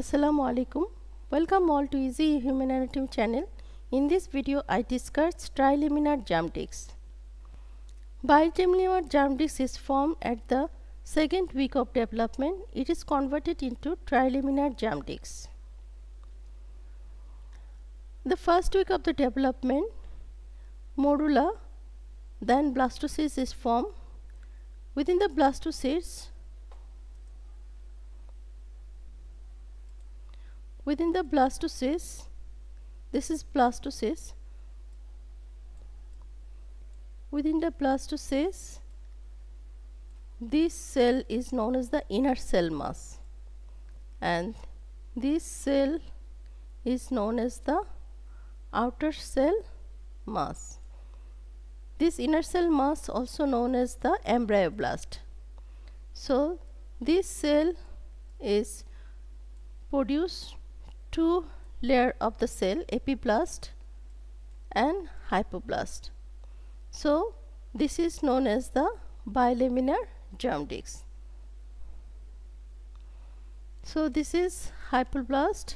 Assalamu alaikum. Welcome all to Easy Human Anatomy channel. In this video I discuss trilaminar jump disc. Bilaminar jump disc is formed at the second week of development. It is converted into trilaminar jump disc. The first week of the development morula then blastocyst is formed. Within the blastocyst within the blastocyst this is blastocyst within the blastocyst this cell is known as the inner cell mass and this cell is known as the outer cell mass this inner cell mass also known as the embryoblast so this cell is produced two layer of the cell epiblast and hypoblast so this is known as the bilaminar germ disc so this is hypoblast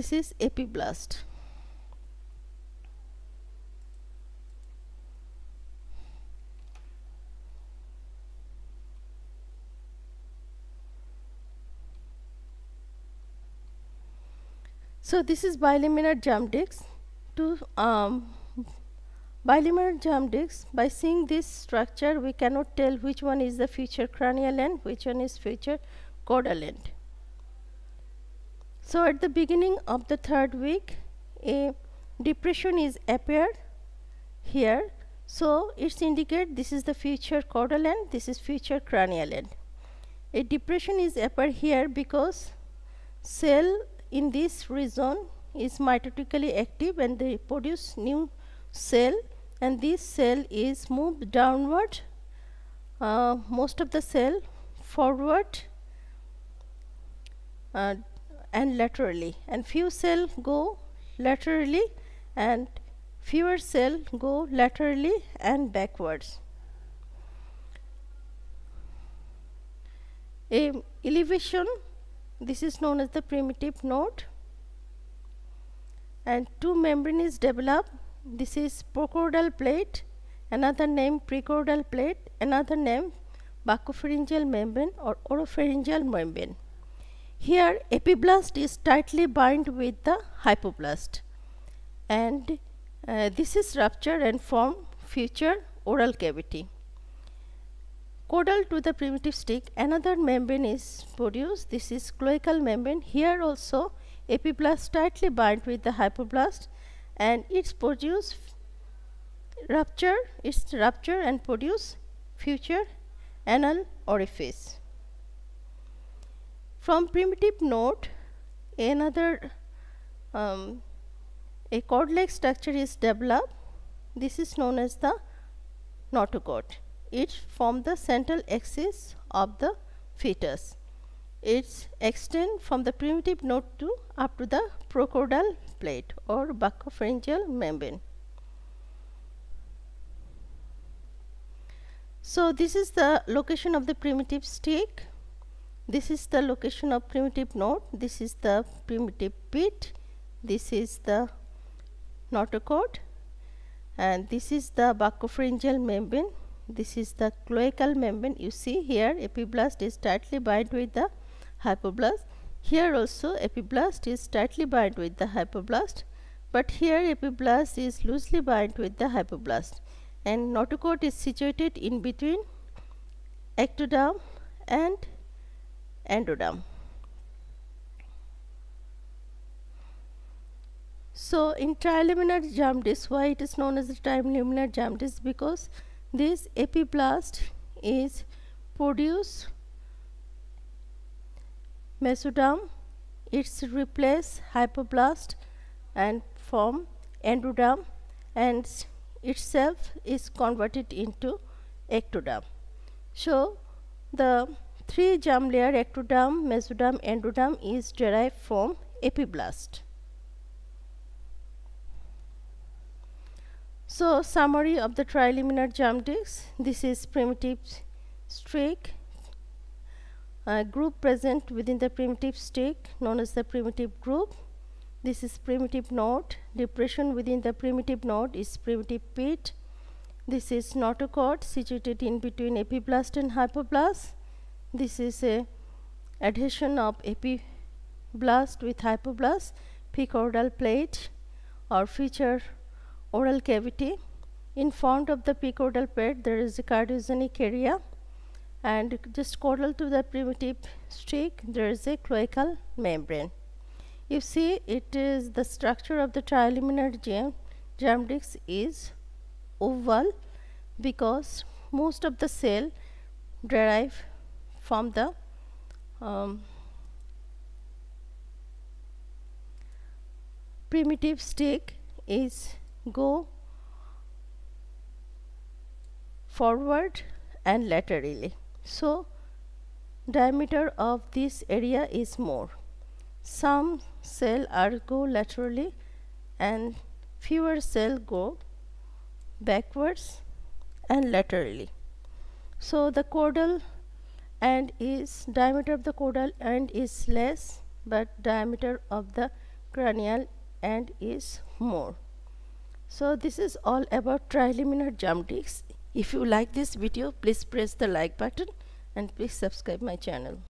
this is epiblast So this is bilaminar germ discs. To um, bilaminar germ discs. by seeing this structure, we cannot tell which one is the future cranial end, which one is future caudal end. So at the beginning of the third week, a depression is appeared here. So it's indicate this is the future caudal end, this is future cranial end. A depression is appear here because cell in this region is mitotically active and they produce new cell and this cell is moved downward uh, most of the cell forward uh, and laterally and few cell go laterally and fewer cell go laterally and backwards. A elevation this is known as the primitive node and two membranes develop. This is procordal plate, another name precordal plate, another name buccopharyngeal membrane or oropharyngeal membrane. Here epiblast is tightly bound with the hypoblast and uh, this is ruptured and form future oral cavity. Caudal to the primitive stick, another membrane is produced. This is cloacal membrane. Here also epiblast tightly bind with the hypoblast and it's produce rupture, it's rupture and produce future anal orifice. From primitive node, another um, a cord-like structure is developed. This is known as the notochord it forms the central axis of the fetus. It's extend from the primitive node to up to the procordal plate or buccopharyngeal membrane. So this is the location of the primitive stick. This is the location of primitive node. This is the primitive pit. This is the notochord. And this is the buccopharyngeal membrane this is the cloacal membrane. You see here epiblast is tightly bind with the hypoblast. Here also epiblast is tightly bind with the hypoblast. But here epiblast is loosely bind with the hypoblast. And notochord is situated in between ectoderm and endoderm. So in germ jaundice, why it is known as the germ jaundice? Because this epiblast is produce mesoderm, it's replace hypoblast and form endoderm and itself is converted into ectoderm. So the three germ layer ectoderm, mesoderm, endoderm is derived from epiblast. So, summary of the trilaminar jump discs. This is primitive streak, group present within the primitive streak known as the primitive group. This is primitive node. Depression within the primitive node is primitive pit. This is notochord situated in between epiblast and hypoblast. This is a adhesion of epiblast with hypoblast, precaudal plate or feature oral cavity. In front of the precaudal pad there is a cardiogenic area and just caudal to the primitive streak there is a cloacal membrane. You see it is the structure of the trilaminar germ disc is oval because most of the cell derive from the um, primitive stick is go forward and laterally so diameter of this area is more some cell are go laterally and fewer cell go backwards and laterally so the caudal end is diameter of the caudal end is less but diameter of the cranial end is more so this is all about jump geometrics. If you like this video, please press the like button and please subscribe my channel.